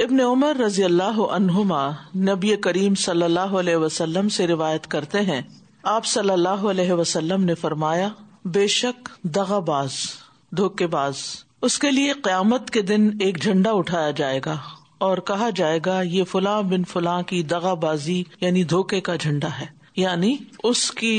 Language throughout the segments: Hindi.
इब्न उमर रजी अल्लाह अनहुमा नबी करीम सल्लल्लाहु अलैहि वसल्लम से रिवायत करते हैं आप सल्लल्लाहु अलैहि वसल्लम ने फरमाया बेशक दगाबाज धोखेबाज उसके लिए क्यामत के दिन एक झंडा उठाया जाएगा और कहा जाएगा ये फुला बिन फुला की दगाबाजी यानी धोखे का झंडा है यानी उसकी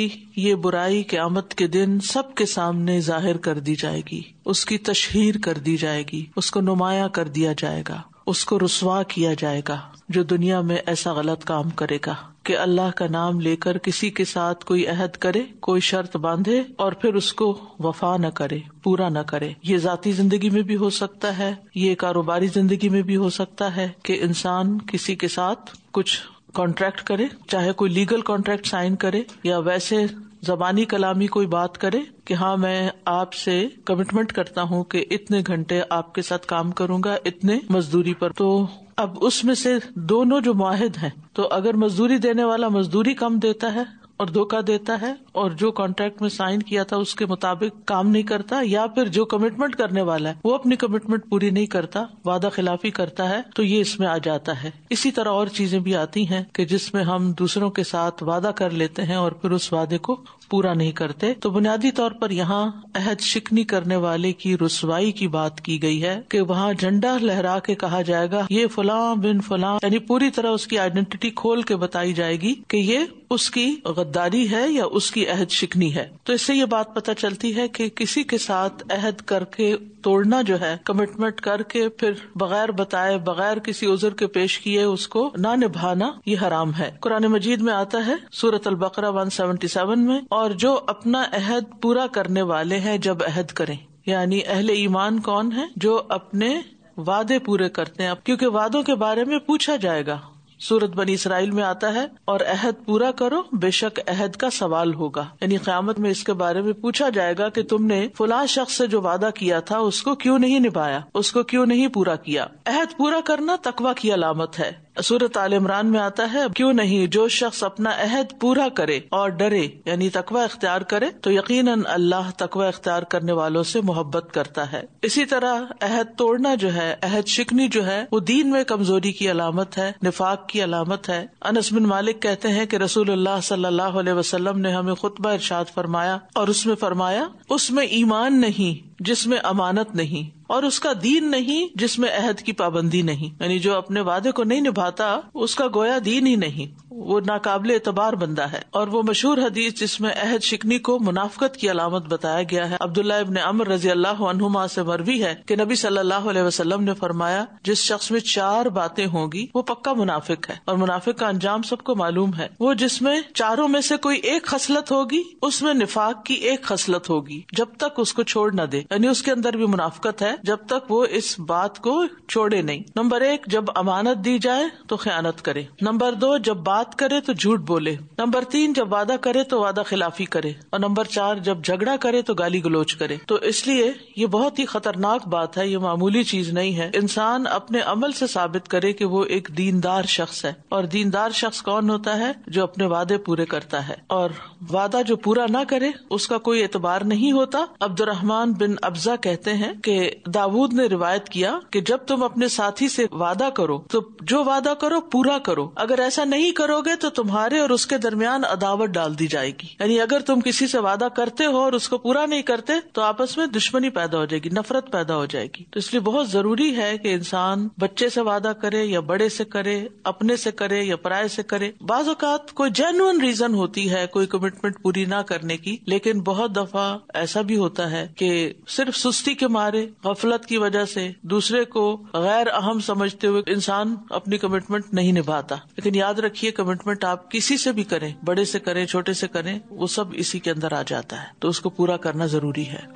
ये बुराई क्यामत के दिन सबके सामने जाहिर कर दी जाएगी उसकी तशहीर कर दी जाएगी उसको नुमाया कर दिया जाएगा उसको रसवा किया जाएगा जो दुनिया में ऐसा गलत काम करेगा कि अल्लाह का नाम लेकर किसी के साथ कोई अहद करे कोई शर्त बांधे और फिर उसको वफा न करे पूरा न करे ये जाती जिंदगी में भी हो सकता है ये कारोबारी जिंदगी में भी हो सकता है कि इंसान किसी के साथ कुछ कॉन्ट्रैक्ट करे चाहे कोई लीगल कॉन्ट्रैक्ट साइन करे या वैसे जबानी कलामी कोई बात करे कि हाँ मैं आपसे कमिटमेंट करता हूँ कि इतने घंटे आपके साथ काम करूंगा इतने मजदूरी पर तो अब उसमें से दोनों जो माहिद हैं तो अगर मजदूरी देने वाला मजदूरी कम देता है और धोखा देता है और जो कॉन्ट्रैक्ट में साइन किया था उसके मुताबिक काम नहीं करता या फिर जो कमिटमेंट करने वाला है वो अपनी कमिटमेंट पूरी नहीं करता वादा खिलाफी करता है तो ये इसमें आ जाता है इसी तरह और चीजें भी आती है कि जिसमें हम दूसरों के साथ वादा कर लेते हैं और फिर उस वादे को पूरा नहीं करते तो बुनियादी तौर पर यहाँ अहद शिकनी करने वाले की रसवाई की बात की गई है कि वहाँ झंडा लहरा के कहा जाएगा ये फलां बिन फलां यानी पूरी तरह उसकी आइडेंटिटी खोल के बताई जाएगी कि ये उसकी गद्दारी है या उसकी अहद शिकनी है तो इससे ये बात पता चलती है कि किसी के साथ अहद करके तोड़ना जो है कमिटमेंट करके फिर बगैर बताए बगैर किसी उजर के पेश किए उसको ना निभाना ये हराम है कुरान मजीद में आता है सूरत अल बकरा वन सेवेंटी सेवन में और और जो अपना अहद पूरा करने वाले हैं जब अहद करें यानी अहले ईमान कौन है जो अपने वादे पूरे करते हैं क्योंकि वादों के बारे में पूछा जाएगा सूरत बनी इसराइल में आता है और अहद पूरा करो बेशक अहद का सवाल होगा यानी क्यामत में इसके बारे में पूछा जाएगा कि तुमने फुला शख्स से जो वादा किया था उसको क्यों नहीं निभाया उसको क्यों नहीं पूरा किया अहद पूरा करना तकवा की अलामत है सूरत आल इमरान में आता है क्यों नहीं जो शख्स अपना अहद पूरा करे और डरे यानी तकवा इख्तियार करे तो यकीन अल्लाह तकवा इख्तियार करने वालों से मोहब्बत करता है इसी तरह अहद तोड़ना जो है अहद शिकनी जो है वो दीन में कमजोरी की अलामत है निफाक की अलामत है अनस मालिक कहते हैं कि रसूलुल्लाह सल्लल्लाहु अलैहि ने हमें खुतबा इरशाद फरमाया और उसमें फरमाया उसमें ईमान नहीं जिसमे अमानत नहीं और उसका दीन नहीं जिसमें अहद की पाबंदी नहीं यानी जो अपने वादे को नहीं निभाता उसका गोया दीन ही नहीं वो नाकाबिल एतबार बंदा है और वो मशहूर हदीस जिसमे अहद शिकनी को मुनाफ्त की अलामत बताया गया है अब्दुल्ला इबन अमर रजी अल्लाह अनुमा से मरवी है कि नबी सल्लल्लाहु अलैहि वसल्लम ने फरमाया जिस शख्स में चार बातें होंगी वो पक्का मुनाफिक है और मुनाफिक का अंजाम सबको मालूम है वो जिसमे चारों में से कोई एक खसलत होगी उसमें निफाक की एक खसलत होगी जब तक उसको छोड़ न दे यानी उसके अंदर भी मुनाफ्त है जब तक वो इस बात को छोड़े नहीं नंबर एक जब अमानत दी जाए तो खयानत करे नंबर दो जब बात बात करे तो झूठ बोले नंबर तीन जब वादा करे तो वादा खिलाफी करे और नंबर चार जब झगड़ा करे तो गाली गलोच करे तो इसलिए ये बहुत ही खतरनाक बात है ये मामूली चीज नहीं है इंसान अपने अमल से साबित करे कि वो एक दीनदार शख्स है और दीनदार शख्स कौन होता है जो अपने वादे पूरे करता है और वादा जो पूरा ना करे उसका कोई एतबार नहीं होता अब्दुलरहमान बिन अब्जा कहते हैं कि दाऊद ने रिवायत किया कि जब तुम अपने साथी से वादा करो तो जो वादा करो पूरा करो अगर ऐसा नहीं करो करोगे तो तुम्हारे और उसके दरमियान अदावत डाल दी जाएगी यानी अगर तुम किसी से वादा करते हो और उसको पूरा नहीं करते तो आपस में दुश्मनी पैदा हो जाएगी नफरत पैदा हो जाएगी तो इसलिए बहुत जरूरी है कि इंसान बच्चे से वादा करे या बड़े से करे अपने से करे या पराये से करे बाज अवत कोई जेन्युन रीजन होती है कोई कमिटमेंट पूरी ना करने की लेकिन बहुत दफा ऐसा भी होता है कि सिर्फ सुस्ती के मारे गफलत की वजह से दूसरे को गैर अहम समझते हुए इंसान अपनी कमिटमेंट नहीं निभाता लेकिन याद रखिए कमिटमेंट आप किसी से भी करें बड़े से करें छोटे से करें वो सब इसी के अंदर आ जाता है तो उसको पूरा करना जरूरी है